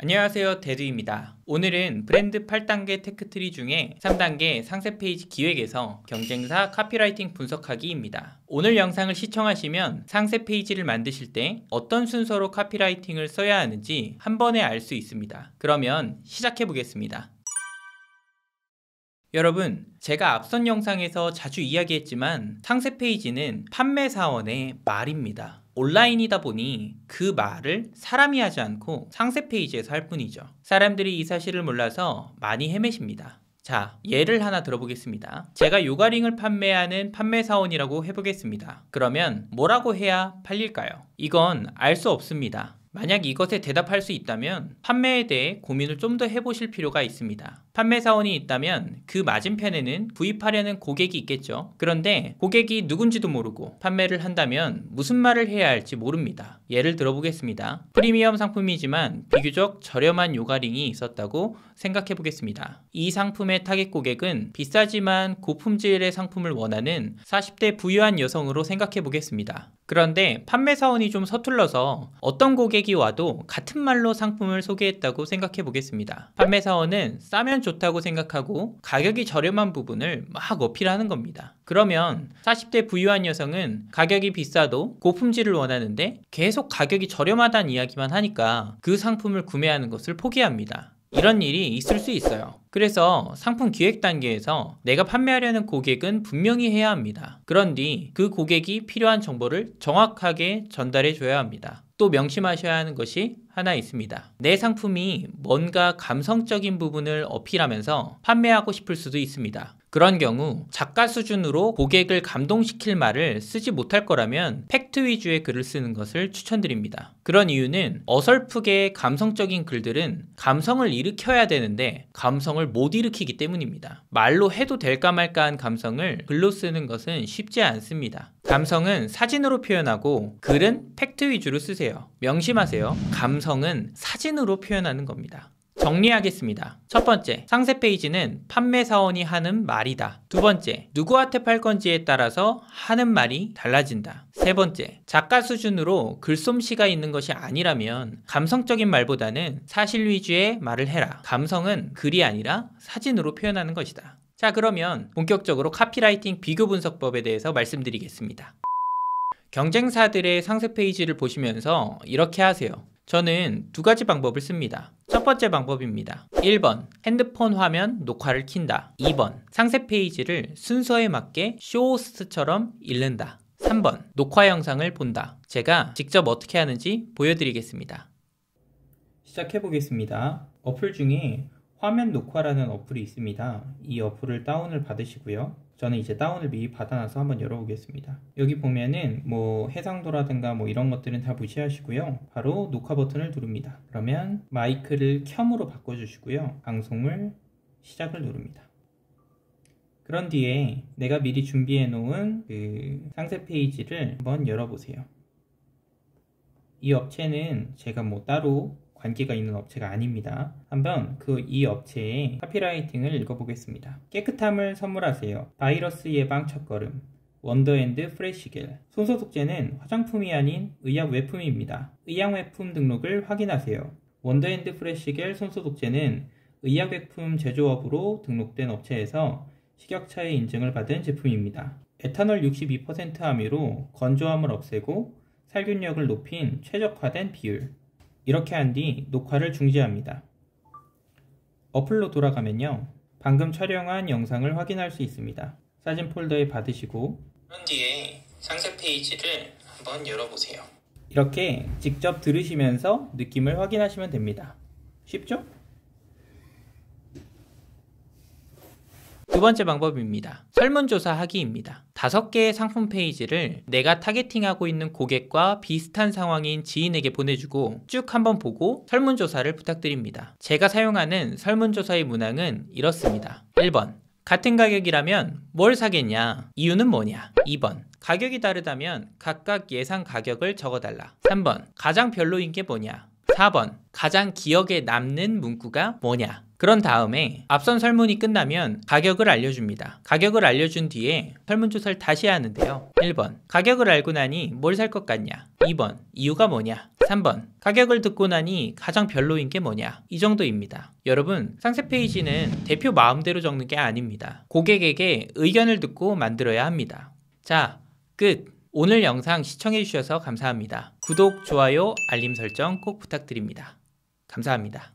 안녕하세요 데드입니다 오늘은 브랜드 8단계 테크트리 중에 3단계 상세 페이지 기획에서 경쟁사 카피라이팅 분석하기입니다 오늘 영상을 시청하시면 상세 페이지를 만드실 때 어떤 순서로 카피라이팅을 써야 하는지 한 번에 알 수 있습니다 그러면 시작해 보겠습니다 여러분 제가 앞선 영상에서 자주 이야기했지만 상세 페이지는 판매사원의 말입니다 온라인이다 보니 그 말을 사람이 하지 않고 상세 페이지에서 할 뿐이죠. 사람들이 이 사실을 몰라서 많이 헤매십니다. 자, 예를 하나 들어보겠습니다. 제가 요가링을 판매하는 판매사원이라고 해보겠습니다. 그러면 뭐라고 해야 팔릴까요? 이건 알 수 없습니다. 만약 이것에 대답할 수 있다면 판매에 대해 고민을 좀 더 해보실 필요가 있습니다. 판매 사원이 있다면 그 맞은편에는 구입하려는 고객이 있겠죠. 그런데 고객이 누군지도 모르고 판매를 한다면 무슨 말을 해야 할지 모릅니다. 예를 들어보겠습니다. 프리미엄 상품이지만 비교적 저렴한 요가링이 있었다고 생각해 보겠습니다. 이 상품의 타겟 고객은 비싸지만 고품질의 상품을 원하는 40대 부유한 여성으로 생각해 보겠습니다. 그런데 판매 사원이 좀 서툴러서 어떤 고객이 판매기와도 같은 말로 상품을 소개했다고 생각해 보겠습니다. 판매사원은 싸면 좋다고 생각하고 가격이 저렴한 부분을 막 어필하는 겁니다. 그러면 40대 부유한 여성은 가격이 비싸도 고품질을 원하는데 계속 가격이 저렴하다는 이야기만 하니까 그 상품을 구매하는 것을 포기합니다. 이런 일이 있을 수 있어요. 그래서 상품 기획 단계에서 내가 판매하려는 고객은 분명히 해야 합니다. 그런 뒤 그 고객이 필요한 정보를 정확하게 전달해 줘야 합니다. 또 명심하셔야 하는 것이 하나 있습니다. 내 상품이 뭔가 감성적인 부분을 어필하면서 판매하고 싶을 수도 있습니다. 그런 경우 작가 수준으로 고객을 감동시킬 말을 쓰지 못할 거라면 팩트 위주의 글을 쓰는 것을 추천드립니다. 그런 이유는 어설프게 감성적인 글들은 감성을 일으켜야 되는데 감성을 못 일으키기 때문입니다. 말로 해도 될까 말까한 감성을 글로 쓰는 것은 쉽지 않습니다. 감성은 사진으로 표현하고 글은 팩트 위주로 쓰세요. 명심하세요. 감성은 사진으로 표현하는 겁니다. 정리하겠습니다. 첫 번째, 상세 페이지는 판매 사원이 하는 말이다. 두 번째, 누구한테 팔 건지에 따라서 하는 말이 달라진다. 세 번째, 작가 수준으로 글솜씨가 있는 것이 아니라면 감성적인 말보다는 사실 위주의 말을 해라. 감성은 글이 아니라 사진으로 표현하는 것이다. 자, 그러면 본격적으로 카피라이팅 비교 분석법에 대해서 말씀드리겠습니다. 경쟁사들의 상세 페이지를 보시면서 이렇게 하세요. 저는 두 가지 방법을 씁니다. 첫 번째 방법입니다. 1번 핸드폰 화면 녹화를 킨다. 2번 상세 페이지를 순서에 맞게 쇼호스트처럼 읽는다. 3번 녹화 영상을 본다. 제가 직접 어떻게 하는지 보여드리겠습니다. 시작해 보겠습니다. 어플 중에 화면 녹화라는 어플이 있습니다. 이 어플을 다운을 받으시고요. 저는 이제 다운을 미리 받아놔서 한번 열어보겠습니다. 여기 보면은 뭐 해상도라든가 뭐 이런 것들은 다 무시하시고요. 바로 녹화 버튼을 누릅니다. 그러면 마이크를 켬으로 바꿔주시고요. 방송을 시작을 누릅니다. 그런 뒤에 내가 미리 준비해 놓은 그 상세 페이지를 한번 열어보세요. 이 업체는 제가 뭐 따로 관계가 있는 업체가 아닙니다. 한번 그 이 업체의 카피라이팅을 읽어보겠습니다. 깨끗함을 선물하세요. 바이러스 예방 첫걸음. 원더엔드 프레시겔 손소독제는 화장품이 아닌 의약 외품입니다. 의약 외품 등록을 확인하세요. 원더엔드 프레시겔 손소독제는 의약 외품 제조업으로 등록된 업체에서 식약처의 인증을 받은 제품입니다. 에탄올 62% 함유로 건조함을 없애고 살균력을 높인 최적화된 비율 이렇게 한 뒤 녹화를 중지합니다. 어플로 돌아가면요. 방금 촬영한 영상을 확인할 수 있습니다. 사진 폴더에 받으시고 그런 뒤에 상세 페이지를 한번 열어보세요. 이렇게 직접 들으시면서 느낌을 확인하시면 됩니다. 쉽죠? 두 번째 방법입니다. 설문조사 하기입니다. 다섯 개의 상품 페이지를 내가 타겟팅하고 있는 고객과 비슷한 상황인 지인에게 보내주고 쭉 한번 보고 설문조사를 부탁드립니다. 제가 사용하는 설문조사의 문항은 이렇습니다. 1번 같은 가격이라면 뭘 사겠냐? 이유는 뭐냐? 2번 가격이 다르다면 각각 예상 가격을 적어달라. 3번 가장 별로인 게 뭐냐? 4번 가장 기억에 남는 문구가 뭐냐? 그런 다음에 앞선 설문이 끝나면 가격을 알려줍니다. 가격을 알려준 뒤에 설문조사를 다시 하는데요. 1번 가격을 알고 나니 뭘 살 것 같냐 2번 이유가 뭐냐 3번 가격을 듣고 나니 가장 별로인 게 뭐냐 이 정도입니다. 여러분 상세 페이지는 대표 마음대로 적는 게 아닙니다. 고객에게 의견을 듣고 만들어야 합니다. 자 끝! 오늘 영상 시청해주셔서 감사합니다. 구독, 좋아요, 알림 설정 꼭 부탁드립니다. 감사합니다.